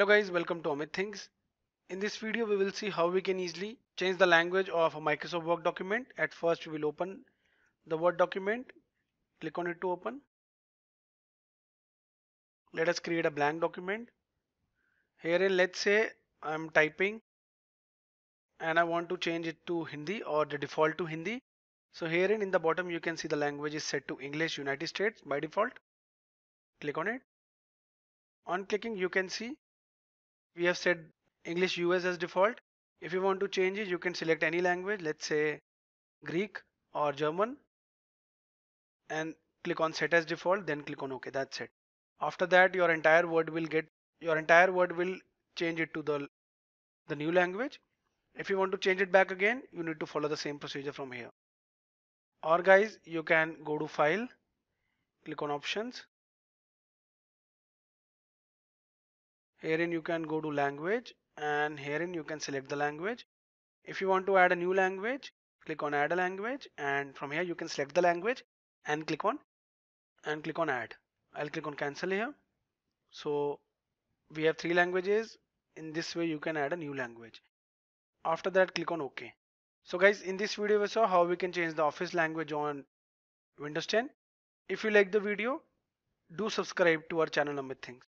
Hello guys, welcome to Amit Things. In this video we will see how we can easily change the language of a Microsoft Word document. At first we will open the Word document, click on it to open. Let us create a blank document. Herein let's say I am typing and I want to change it to Hindi or the default to Hindi. So herein in the bottom you can see the language is set to English United States by default. Click on it. On clicking you can see we have said English US as default. If you want to change it, you can select any language, let's say Greek or German and click on set as default, then click on OK. That's it. After that, your entire word will get your entire word will change it to the the new language. If you want to change it back again, you need to follow the same procedure from here. Or guys, you can go to file, click on options Herein you can go to language and herein you can select the language. If you want to add a new language, click on add a language and from here you can select the language and click on and click on add. I'll click on cancel here. So we have three languages. In this way you can add a new language. After that click on OK. So guys in this video we saw how we can change the office language on Windows 10. If you like the video do subscribe to our channel Amit Things.